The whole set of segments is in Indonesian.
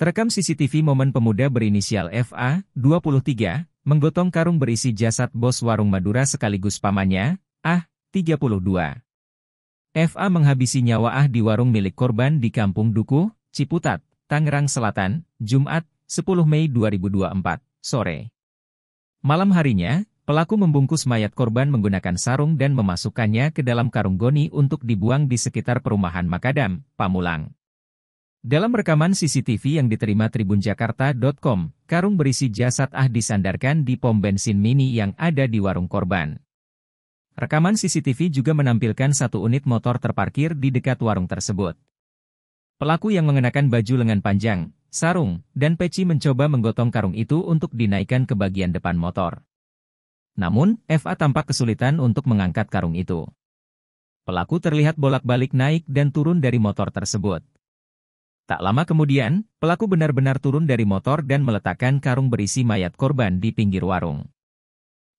Terekam CCTV momen pemuda berinisial FA, 23, menggotong karung berisi jasad bos warung Madura sekaligus pamannya, Ah, 32. FA menghabisi nyawa Ah di warung milik korban di Kampung Duku, Ciputat, Tangerang Selatan, Jumat, 10 Mei 2024, sore. Malam harinya, pelaku membungkus mayat korban menggunakan sarung dan memasukkannya ke dalam karung goni untuk dibuang di sekitar perumahan Makadam, Pamulang. Dalam rekaman CCTV yang diterima tribunjakarta.com, karung berisi jasad Ah disandarkan di pom bensin mini yang ada di warung korban. Rekaman CCTV juga menampilkan satu unit motor terparkir di dekat warung tersebut. Pelaku yang mengenakan baju lengan panjang, sarung, dan peci mencoba menggotong karung itu untuk dinaikkan ke bagian depan motor. Namun, FA tampak kesulitan untuk mengangkat karung itu. Pelaku terlihat bolak-balik naik dan turun dari motor tersebut. Tak lama kemudian, pelaku benar-benar turun dari motor dan meletakkan karung berisi mayat korban di pinggir warung.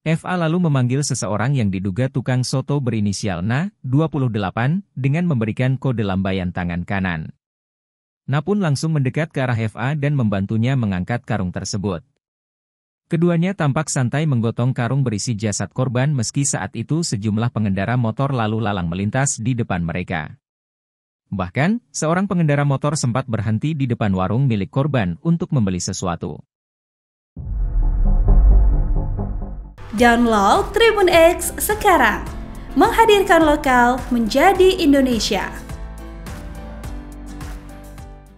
FA lalu memanggil seseorang yang diduga tukang soto berinisial Na, 28, dengan memberikan kode lambaian tangan kanan. Na pun langsung mendekat ke arah FA dan membantunya mengangkat karung tersebut. Keduanya tampak santai menggotong karung berisi jasad korban meski saat itu sejumlah pengendara motor lalu lalang melintas di depan mereka. Bahkan, seorang pengendara motor sempat berhenti di depan warung milik korban untuk membeli sesuatu. Download Tribun X sekarang, menghadirkan lokal menjadi Indonesia.